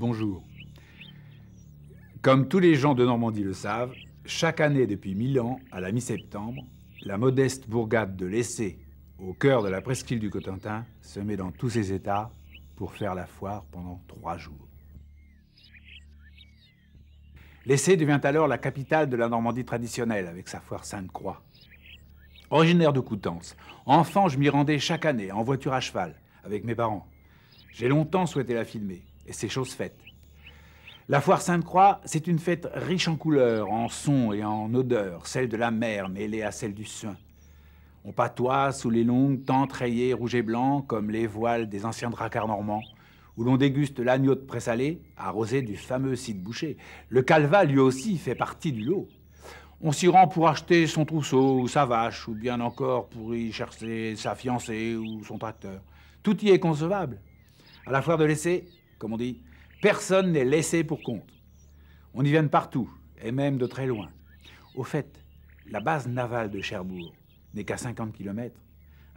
bonjour. Comme tous les gens de Normandie le savent, chaque année depuis mille ans, à la mi-septembre, la modeste bourgade de l'Essé, au cœur de la presqu'île du Cotentin, se met dans tous ses états pour faire la foire pendant trois jours. L'Essé devient alors la capitale de la Normandie traditionnelle avec sa foire Sainte-Croix. Originaire de Coutances, enfant, je m'y rendais chaque année en voiture à cheval avec mes parents. J'ai longtemps souhaité la filmer c'est chose faite. La foire Sainte-Croix, c'est une fête riche en couleurs, en sons et en odeurs, celle de la mer mêlée à celle du sein. On patoie sous les longues tentes rayées rouge et blanc, comme les voiles des anciens dracards normands, où l'on déguste l'agneau de présalé, arrosé du fameux site bouché. Le calva, lui aussi, fait partie du lot. On s'y rend pour acheter son trousseau ou sa vache, ou bien encore pour y chercher sa fiancée ou son tracteur. Tout y est concevable. À la foire de l'essai, comme on dit, personne n'est laissé pour compte. On y vient de partout, et même de très loin. Au fait, la base navale de Cherbourg n'est qu'à 50 km.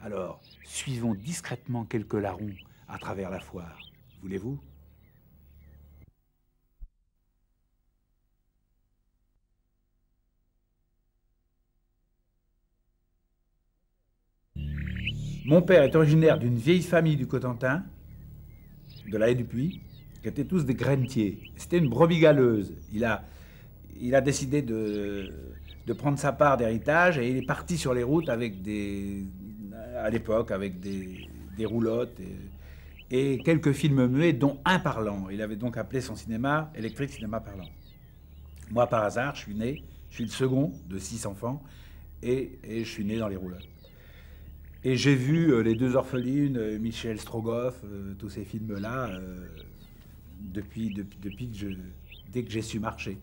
Alors, suivons discrètement quelques larrons à travers la foire. Voulez-vous Mon père est originaire d'une vieille famille du Cotentin de la haie du puits, qui étaient tous des grainetiers. C'était une brebis galeuse. Il a, il a décidé de, de prendre sa part d'héritage et il est parti sur les routes avec des, à l'époque, avec des, des roulottes et, quelques films muets, dont un parlant. Il avait donc appelé son cinéma électrique cinéma parlant. Moi, par hasard, je suis né, je suis le second de six enfants et, et je suis né dans les roulottes. Et j'ai vu euh, Les Deux Orphelines, euh, Michel Strogoff, euh, tous ces films-là, depuis, depuis, dès que j'ai su marcher.